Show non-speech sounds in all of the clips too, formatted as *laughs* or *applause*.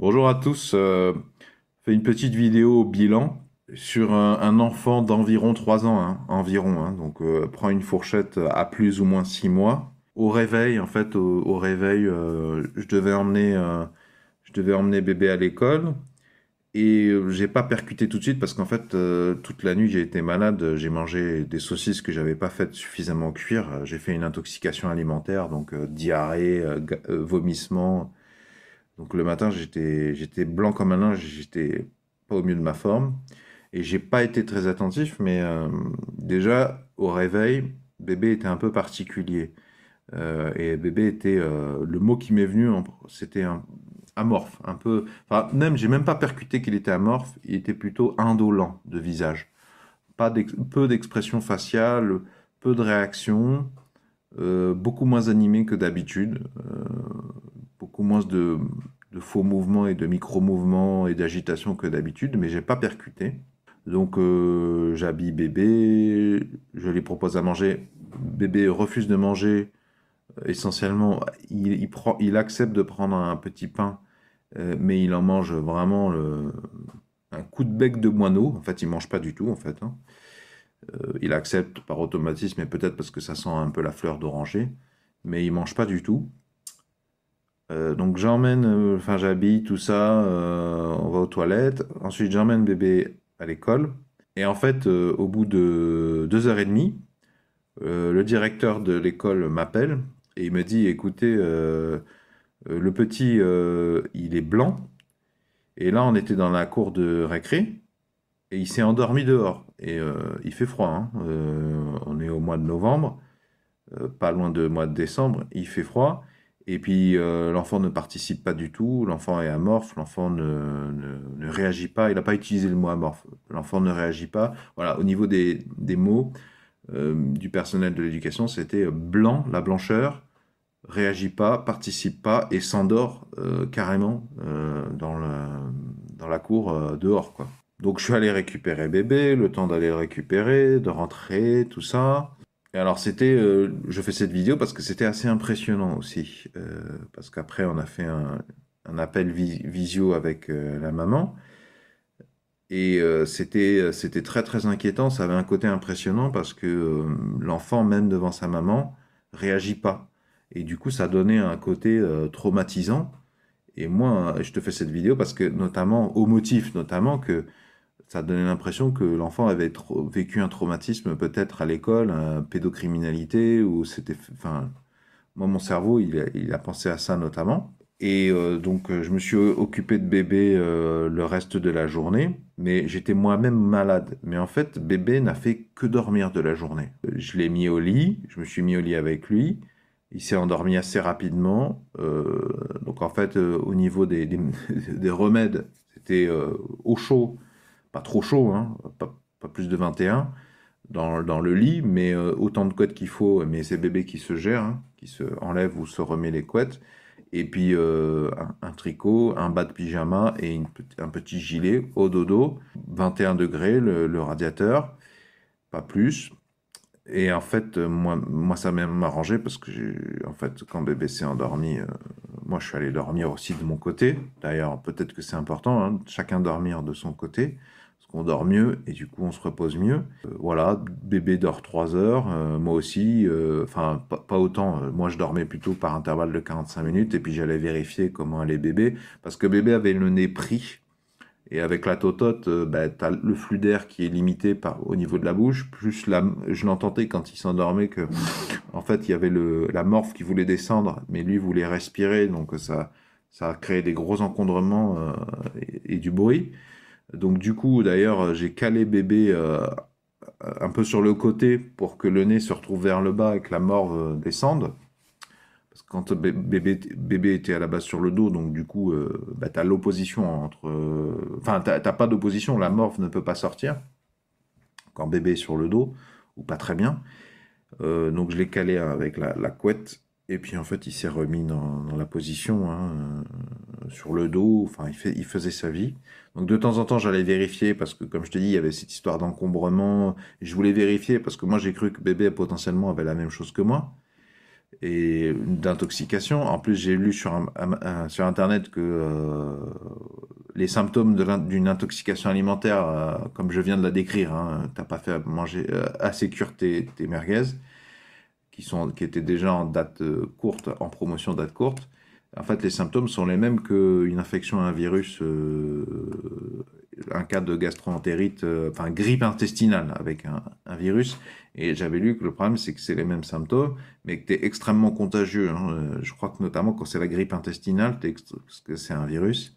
Bonjour à tous, Fait euh, fais une petite vidéo bilan sur un, enfant d'environ 3 ans, hein, environ, hein. donc euh, prend une fourchette euh, à plus ou moins 6 mois. Au réveil, en fait, au, réveil, je, devais emmener, je devais emmener bébé à l'école et j'ai pas percuté tout de suite parce qu'en fait, toute la nuit j'ai été malade, j'ai mangé des saucisses que j'avais pas faites suffisamment cuire, j'ai fait une intoxication alimentaire, donc diarrhée, vomissement. Donc le matin, j'étais, blanc comme un linge, j'étais pas au mieux de ma forme. Et j'ai pas été très attentif, mais euh, déjà, au réveil, bébé était un peu particulier. Euh, et bébé était. Euh, le mot qui m'est venu, c'était un, amorphe, un peu. Enfin, même, j'ai même pas percuté qu'il était amorphe, il était plutôt indolent de visage. Pas peu d'expression faciale, peu de réaction, beaucoup moins animé que d'habitude moins de, faux mouvements et de micro-mouvements et d'agitation que d'habitude, mais j'ai pas percuté. Donc euh, j'habille bébé, je lui propose à manger. Bébé refuse de manger. Euh, essentiellement, il, prend, il accepte de prendre un petit pain, euh, mais il en mange vraiment un coup de bec de moineau. En fait, il mange pas du tout. En fait, hein. il accepte par automatisme et peut-être parce que ça sent un peu la fleur d'oranger, mais il mange pas du tout. Euh, donc j'emmène, euh, enfin j'habille tout ça, euh, on va aux toilettes. Ensuite j'emmène bébé à l'école. Et en fait, au bout de deux heures et demie, le directeur de l'école m'appelle et il me dit, écoutez, le petit, il est blanc. Et là, on était dans la cour de récré et il s'est endormi dehors. Et il fait froid. Hein. on est au mois de novembre, pas loin du mois de décembre. Il fait froid. Et puis euh, l'enfant ne participe pas du tout, l'enfant est amorphe, l'enfant ne, réagit pas, il n'a pas utilisé le mot amorphe, l'enfant ne réagit pas. Voilà, au niveau des, mots euh, du personnel de l'éducation, c'était blanc, la blancheur, réagit pas, participe pas et s'endort euh, carrément dans, la cour dehors. Quoi. Donc je suis allé récupérer bébé, le temps d'aller le récupérer, de rentrer, tout ça. Et alors c'était, euh, je fais cette vidéo parce que c'était assez impressionnant aussi, euh, parce qu'après on a fait un, un appel visio avec euh, la maman, et c'était c'était très très inquiétant, ça avait un côté impressionnant parce que l'enfant même devant sa maman réagit pas, et du coup ça donnait un côté traumatisant. Et moi, je te fais cette vidéo parce que notamment au motif notamment que ça donnait l'impression que l'enfant avait vécu un traumatisme peut-être à l'école, une pédocriminalité, ou c'était... Enfin, moi, mon cerveau, il a, pensé à ça notamment. Et euh, donc, je me suis occupé de bébé euh, le reste de la journée, mais j'étais moi-même malade. Mais en fait, bébé n'a fait que dormir de la journée. Je l'ai mis au lit, je me suis mis au lit avec lui, il s'est endormi assez rapidement. Euh, donc, en fait, au niveau des, des, *laughs* des remèdes, c'était au chaud pas trop chaud, hein, pas, plus de 21 dans, le lit, mais euh, autant de couettes qu'il faut, mais c'est bébé qui se gère, hein, qui se enlève ou se remet les couettes. Et puis euh, un, tricot, un bas de pyjama et un petit gilet au dodo, 21 degrés le, radiateur, pas plus. Et en fait, moi, ça m'a même arrangé parce que, en fait, quand bébé s'est endormi, euh, moi, je suis allé dormir aussi de mon côté. D'ailleurs, peut-être que c'est important, hein, chacun dormir de son côté on dort mieux et du coup on se repose mieux. Euh, voilà, bébé dort trois heures, euh, moi aussi, euh, enfin pas, autant, moi je dormais plutôt par intervalle de 45 minutes et puis j'allais vérifier comment allait bébé, parce que bébé avait le nez pris. Et avec la totote, bah, le flux d'air qui est limité par, au niveau de la bouche, plus la, je l'entendais quand il s'endormait que, en fait, il y avait la morphe qui voulait descendre, mais lui voulait respirer, donc ça, ça a créé des gros encombrements et, du bruit. Donc du coup, d'ailleurs, j'ai calé bébé euh, un peu sur le côté pour que le nez se retrouve vers le bas et que la morve euh, descende. Parce que quand bébé, était à la base sur le dos, donc du coup, euh, bah, tu as l'opposition entre... Enfin, t'as pas d'opposition, la morve ne peut pas sortir quand bébé est sur le dos, ou pas très bien. donc je l'ai calé avec la couette et puis en fait, il s'est remis dans, la position, hein, euh, sur le dos, enfin, il, faisait sa vie. Donc de temps en temps, j'allais vérifier parce que, comme je te dis, il y avait cette histoire d'encombrement. Je voulais vérifier parce que moi, j'ai cru que bébé potentiellement avait la même chose que moi et d'intoxication. En plus, j'ai lu sur, Internet que euh, les symptômes d'une intoxication alimentaire, euh, comme je viens de la décrire, hein, t'as pas fait manger à assez tes, tes merguez, qui, sont, qui étaient déjà en date euh, courte, en promotion date courte, en fait, les symptômes sont les mêmes qu'une infection à un virus, euh, un cas de gastroentérite, euh, enfin grippe intestinale avec un, virus. Et j'avais lu que le problème, c'est que c'est les mêmes symptômes, mais que tu es extrêmement contagieux. Hein. Je crois que notamment quand c'est la grippe intestinale, que c'est un virus,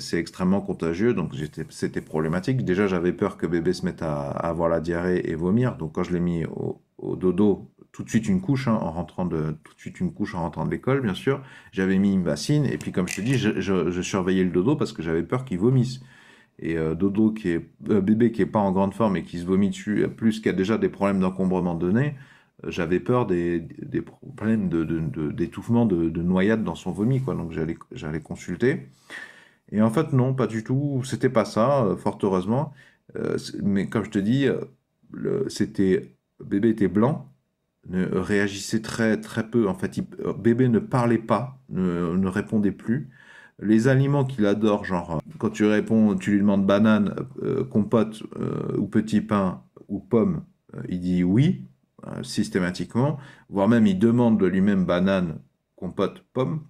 c'est extrêmement contagieux, donc c'était problématique. Déjà, j'avais peur que bébé se mette à, à, avoir la diarrhée et vomir, donc quand je l'ai mis au, au dodo tout de suite une couche hein, en rentrant de tout suite une couche en rentrant de l'école bien sûr j'avais mis une bassine et puis comme je te dis je, surveillais le dodo parce que j'avais peur qu'il vomisse et euh, dodo qui est euh, bébé qui est pas en grande forme et qui se vomit dessus plus qu'il a déjà des problèmes d'encombrement de nez euh, j'avais peur des, problèmes d'étouffement de, noyade dans son vomi quoi donc j'allais j'allais consulter et en fait non pas du tout c'était pas ça fort heureusement mais comme je te dis c'était bébé était blanc, ne réagissait très, très peu. En fait, euh, bébé ne parlait pas, ne, répondait plus. Les aliments qu'il adore, genre euh, quand tu réponds, tu lui demandes banane, euh, compote ou petit pain ou pomme, il dit oui systématiquement, voire même il demande de lui-même banane, compote, pomme,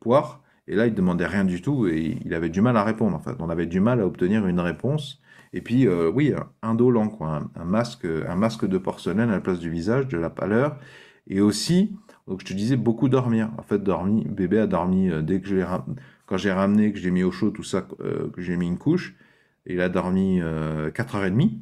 poire. Et là, il demandait rien du tout et il avait du mal à répondre. En fait, on avait du mal à obtenir une réponse. Et puis, euh, oui, un indolent, quoi, un, masque, un masque de porcelaine à la place du visage, de la pâleur. Et aussi, donc je te disais, beaucoup dormir. En fait, dormi, bébé a dormi euh, dès que je quand j'ai ramené, que j'ai mis au chaud, tout ça, euh, que j'ai mis une couche. il a dormi 4h30.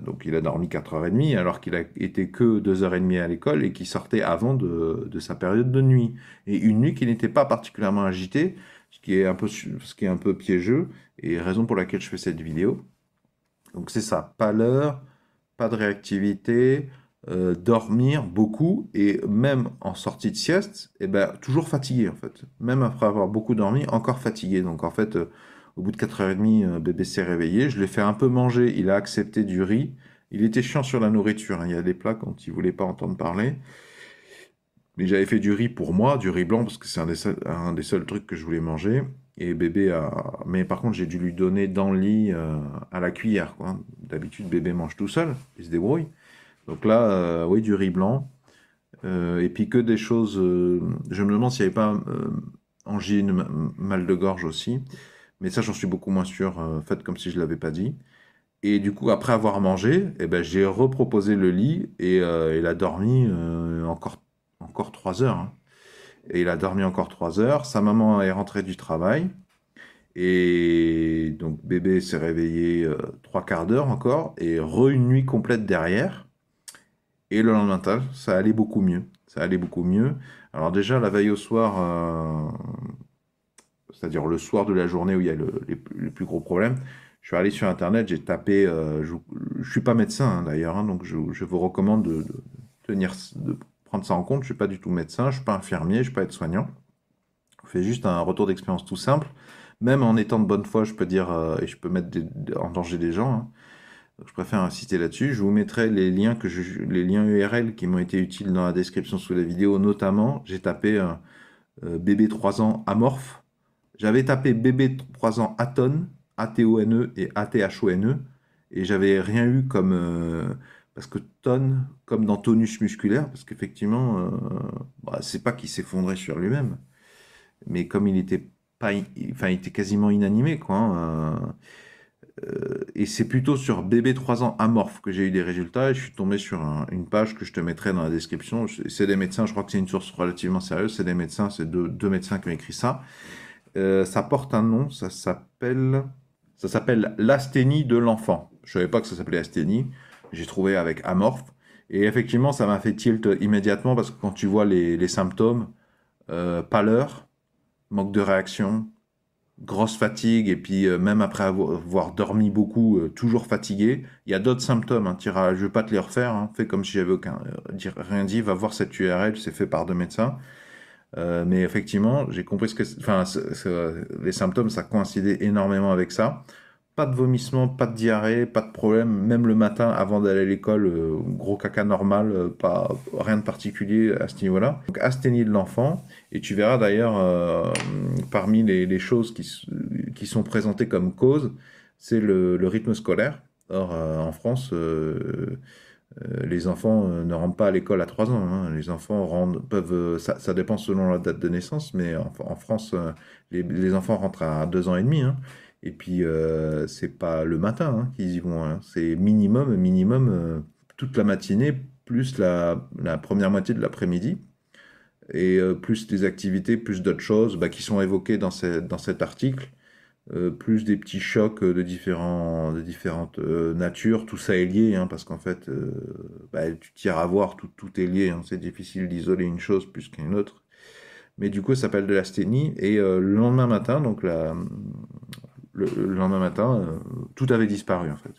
Donc il a dormi 4h30 alors qu'il a été que 2h30 à l'école et qu'il sortait avant de, sa période de nuit. Et une nuit qui n'était pas particulièrement agitée, ce qui, est un peu, ce qui est un peu piégeux et raison pour laquelle je fais cette vidéo. Donc c'est ça, pas l'heure, pas de réactivité, euh, dormir beaucoup et même en sortie de sieste, eh ben, toujours fatigué en fait. Même après avoir beaucoup dormi, encore fatigué. Donc en fait... Euh, au bout de 4h30, bébé s'est réveillé. Je l'ai fait un peu manger. Il a accepté du riz. Il était chiant sur la nourriture. Hein. Il y a des plats quand il voulait pas entendre parler. Mais j'avais fait du riz pour moi, du riz blanc, parce que c'est un, des seuls trucs que je voulais manger. Et bébé a. Mais par contre, j'ai dû lui donner dans le lit euh, à la cuillère. D'habitude, bébé mange tout seul. Il se débrouille. Donc là, euh, oui, du riz blanc. Euh, et puis que des choses. je me demande s'il n'y avait pas angine, mal de gorge aussi mais ça, j'en suis beaucoup moins sûr. Euh, faites comme si je ne l'avais pas dit. Et du coup, après avoir mangé, eh ben, j'ai reproposé le lit et euh, il a dormi euh, encore, encore 3 heures. Hein. Et il a dormi encore trois heures. Sa maman est rentrée du travail. Et donc, bébé s'est réveillé trois quarts d'heure encore et re une nuit complète derrière. Et le lendemain ça allait beaucoup mieux. Ça allait beaucoup mieux. Alors, déjà, la veille au soir, c'est-à-dire le soir de la journée où il y a les, plus gros problèmes, je suis allé sur Internet, j'ai tapé, euh, je ne suis pas médecin hein, d'ailleurs, hein, donc je, vous recommande de, tenir, de prendre ça en compte, je ne suis pas du tout médecin, je ne suis pas infirmier, je ne suis pas être soignant Je fais juste un retour d'expérience tout simple. Même en étant de bonne foi, je peux dire, euh, et je peux mettre en danger des gens. Hein. je préfère insister là-dessus. Je vous mettrai les liens, que les liens URL qui m'ont été utiles dans la description sous la vidéo. Notamment, j'ai tapé euh, bébé 3 ans amorphe j'avais tapé bébé 3 ans Aton, A-T-O-N-E et A-T-H-O-N-E, et j'avais rien eu comme. Euh, parce que tonne, comme dans tonus musculaire, parce qu'effectivement, euh, bah, c'est pas qu'il s'effondrait sur lui-même, mais comme il était pas, enfin, il était quasiment inanimé, quoi. Hein, euh, et c'est plutôt sur bébé 3 ans amorphe que j'ai eu des résultats. Et je suis tombé sur une page que je te mettrai dans la description. C'est des médecins, je crois que c'est une source relativement sérieuse. C'est des médecins, c'est deux, deux médecins qui ont écrit ça. Euh, ça porte un nom, ça s'appelle ça s'appelle l'asthénie de l'enfant. Je savais pas que ça s'appelait asthénie. J'ai trouvé avec amorphe. Et effectivement, ça m'a fait tilt immédiatement parce que quand tu vois les, symptômes, euh, pâleur, manque de réaction, grosse fatigue, et puis euh, même après avoir, dormi beaucoup, toujours fatigué, il y a d'autres symptômes. Hein. je ne vais pas te les refaire, hein. fais comme si j'avais aucun, rien dit, va voir cette URL, c'est fait par deux médecins. Euh, mais effectivement, j'ai compris ce que, enfin, les symptômes, ça coïncidait énormément avec ça. Pas de vomissement, pas de diarrhée, pas de problème. Même le matin, avant d'aller à l'école, euh, gros caca normal, euh, pas rien de particulier à ce niveau-là. Donc asthénie de l'enfant. Et tu verras d'ailleurs parmi les, choses qui, qui, sont présentées comme cause, c'est le, le, rythme scolaire. Or en France euh, les enfants euh, ne rentrent pas à l'école à 3 ans. Hein. Les enfants peuvent, euh, ça, dépend selon la date de naissance, mais en, France, les, enfants rentrent à 2 ans et demi. Hein. Et puis, c'est pas le matin hein, qu'ils y vont. C'est minimum, minimum, toute la matinée, plus la, première moitié de l'après-midi. Et plus des activités, plus d'autres choses bah, qui sont évoquées dans cet article euh, plus des petits chocs euh, de, différentes euh, natures. Tout ça est lié, hein, parce qu'en fait, bah, tu tires à voir, tout, est lié. Hein. C'est difficile d'isoler une chose plus qu'une autre. Mais du coup, ça s'appelle de l'asthénie. Et le lendemain matin, donc le, lendemain matin, tout avait disparu en fait.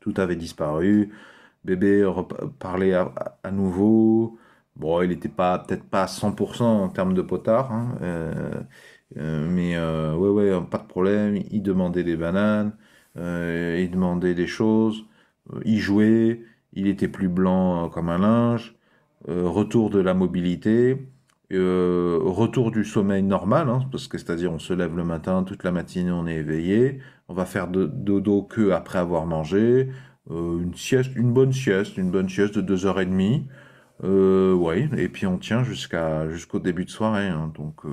Tout avait disparu. Bébé parlait à, nouveau. Bon, il n'était pas peut-être pas à 100% en termes de potard, hein, euh, mais euh, ouais, ouais, pas de problème. Il demandait des bananes, euh, il demandait des choses, il jouait, il était plus blanc comme un linge. retour de la mobilité, retour du sommeil normal, hein, parce que c'est-à-dire on se lève le matin, toute la matinée on est éveillé, on va faire de, dodo que après avoir mangé, une sieste, une bonne sieste, une bonne sieste de deux heures et demie. ouais, et puis on tient jusqu'à jusqu'au début de soirée, hein, donc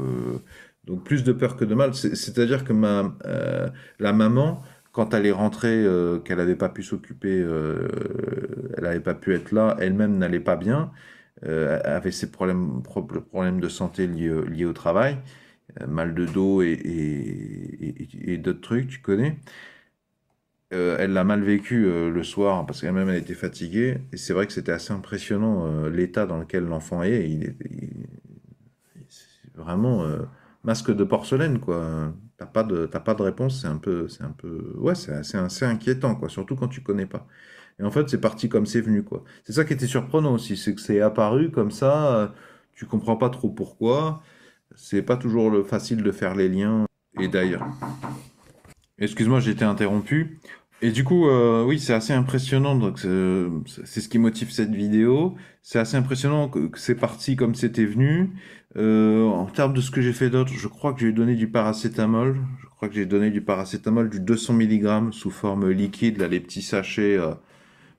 donc plus de peur que de mal. C'est-à-dire que ma, euh, la maman, quand elle est rentrée, euh, qu'elle n'avait pas pu s'occuper, euh, elle n'avait pas pu être là, elle-même n'allait pas bien, avait ses problèmes, de santé liés, au travail, mal de dos et, d'autres trucs, tu connais. elle l'a mal vécu le soir parce qu'elle-même elle était fatiguée. Et c'est vrai que c'était assez impressionnant l'état dans lequel l'enfant est. Il, il, est. vraiment masque de porcelaine, quoi. T'as pas de, pas de réponse, c'est un peu, c'est un peu, ouais, c'est assez, inquiétant, quoi. Surtout quand tu connais pas. Et en fait, c'est parti comme c'est venu, quoi. C'est ça qui était surprenant aussi, c'est que c'est apparu comme ça, euh, tu comprends pas trop pourquoi. C'est pas toujours facile de faire les liens. Et d'ailleurs. Excuse-moi, j'étais interrompu. Et du coup, euh, oui, c'est assez impressionnant. Donc c'est ce qui motive cette vidéo. C'est assez impressionnant que, c'est parti comme c'était venu. Euh, en termes de ce que j'ai fait d'autre, je crois que j'ai donné du paracétamol. Je crois que j'ai donné du paracétamol, du 200 mg sous forme liquide, là les petits sachets. Euh,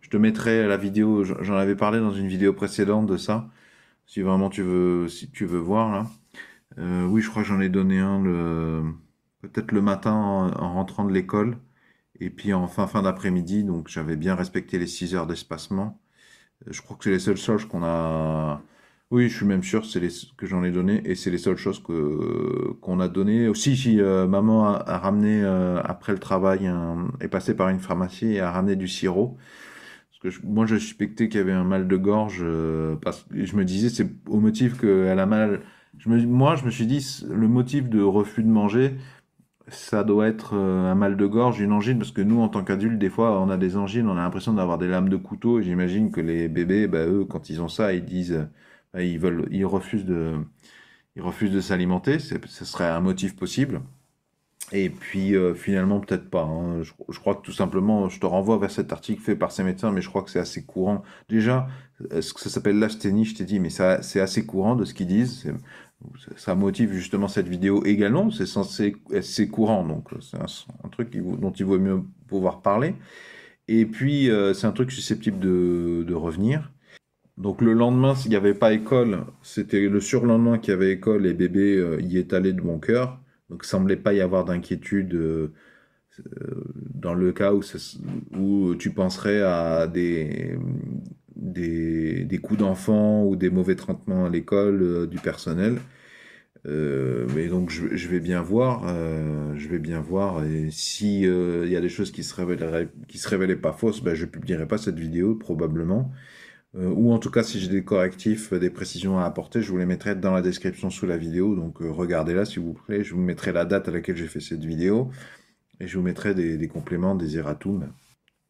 je te mettrai la vidéo. J'en avais parlé dans une vidéo précédente de ça. Si vraiment tu veux, si tu veux voir là. Euh, oui, je crois que j'en ai donné un le peut-être le matin en rentrant de l'école. Et puis en fin, fin d'après-midi, donc j'avais bien respecté les 6 heures d'espacement. Euh, je crois que c'est les seules choses qu'on a. Oui, je suis même sûr c'est les... que j'en ai donné et c'est les seules choses que qu'on a donné. Aussi, si, euh, maman a, ramené euh, après le travail, est passée par une pharmacie et a ramené du sirop. Parce que moi, je suspectais qu'il y avait un mal de gorge. parce que je me disais, c'est au motif qu'elle a mal. Je me... Moi, je me suis dit, le motif de refus de manger, ça doit être euh, un mal de gorge, une angine, parce que nous, en tant qu'adultes, des fois, on a des angines, on a l'impression d'avoir des lames de couteau, et j'imagine que les bébés, bah, eux, quand ils ont ça, ils disent, bah, ils veulent, ils refusent de, ils refusent de s'alimenter, ce serait un motif possible. Et puis euh, finalement, peut-être pas. Hein. Je, crois que tout simplement, je te renvoie vers cet article fait par ces médecins, mais je crois que c'est assez courant. Déjà, euh, ce que ça s'appelle l'asthénie, je t'ai dit, mais ça, c'est assez courant de ce qu'ils disent ça motive justement cette vidéo également, c'est censé courant, donc euh, c'est un, truc dont il vaut mieux pouvoir parler. Et puis euh, c'est un truc susceptible de, revenir. Donc le lendemain, s'il n'y avait pas école, c'était le surlendemain qu'il y avait école et bébé euh, y est allé de bon cœur. Donc il semblait pas y avoir d'inquiétude dans le cas où tu penserais à des des, coups d'enfant ou des mauvais traitements à l'école euh, du personnel. Euh, mais donc je, vais bien voir, euh, je vais bien voir. Et si il y a des choses qui se révèlent qui se révélaient pas fausses, je ben, je publierai pas cette vidéo probablement. ou en tout cas, si j'ai des correctifs, des précisions à apporter, je vous les mettrai dans la description sous la vidéo. Donc regardez-la s'il vous plaît. Je vous mettrai la date à laquelle j'ai fait cette vidéo et je vous mettrai des, compléments, des erratum.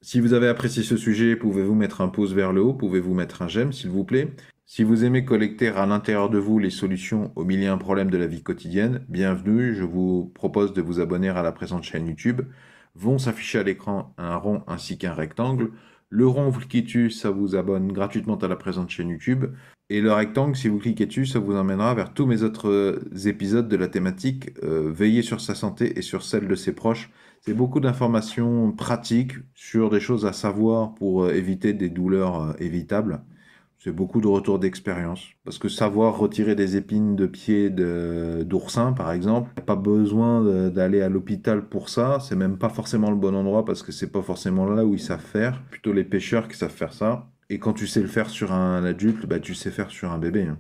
Si vous avez apprécié ce sujet, pouvez-vous mettre un pouce vers le haut, pouvez-vous mettre un j'aime, s'il vous plaît. Si vous aimez collecter à l'intérieur de vous les solutions aux milliers de problèmes de la vie quotidienne, bienvenue, je vous propose de vous abonner à la présente chaîne YouTube. Vont s'afficher à l'écran un rond ainsi qu'un rectangle. Le rond vous le tu ça vous abonne gratuitement à la présente chaîne YouTube. Et le rectangle, si vous cliquez dessus, ça vous emmènera vers tous mes autres euh, épisodes de la thématique euh, Veillez Veiller sur sa santé et sur celle de ses proches. C'est beaucoup d'informations pratiques sur des choses à savoir pour euh, éviter des douleurs évitables. C'est beaucoup de retours d'expérience. Parce que savoir retirer des épines de pied d'oursin, par exemple, pas besoin d'aller à l'hôpital pour ça. C'est même pas forcément le bon endroit parce que c'est pas forcément là où ils savent faire. Plutôt les pêcheurs qui savent faire ça. Et quand tu sais le faire sur un adulte, bah, tu sais faire sur un bébé. Hein.